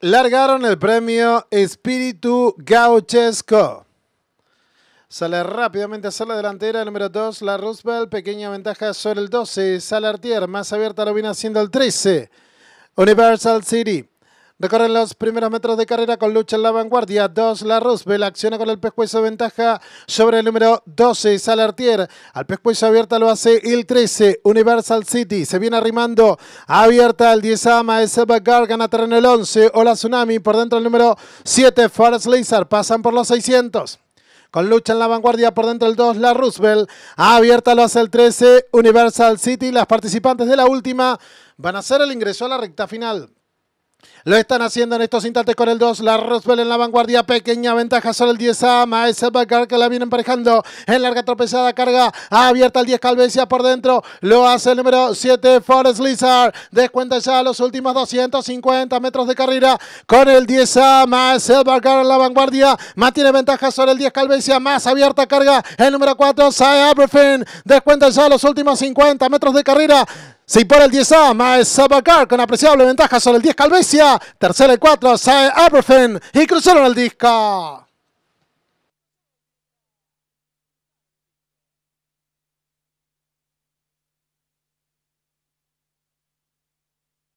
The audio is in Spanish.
largaron el premio Espíritu Gauchesco. Sale rápidamente a la delantera, número 2, la Roosevelt, pequeña ventaja sobre el 12. Sale más abierta lo viene haciendo el 13. Universal City. Recorren los primeros metros de carrera con lucha en la vanguardia. 2, la Roosevelt acciona con el pescuezo de ventaja sobre el número 12, Salartier. Al pescuezo abierta lo hace el 13, Universal City. Se viene arrimando abierta el 10 Ama, es Gargan a terreno el 11, Ola Tsunami. Por dentro el número 7, Forest Laser. Pasan por los 600. Con lucha en la vanguardia por dentro el 2, la Roosevelt. Abierta lo hace el 13, Universal City. Las participantes de la última van a hacer el ingreso a la recta final. Lo están haciendo en estos instantes con el 2. La Roswell en la vanguardia. Pequeña ventaja sobre el 10 a Es Bacar que la viene emparejando. En larga tropezada carga. Abierta el 10 Calvesia por dentro. Lo hace el número 7 Forrest Lizard. Descuenta ya los últimos 250 metros de carrera. Con el 10 a más Bacar en la vanguardia. Mantiene ventaja sobre el 10 Calvesia. Más abierta carga. El número 4 Sai Aberfin. Descuenta ya los últimos 50 metros de carrera. Se impone el 10A, Maes Sabacar con apreciable ventaja sobre el 10 Calvesia. Tercera y 4, Sae Aberfen y cruzaron el disco.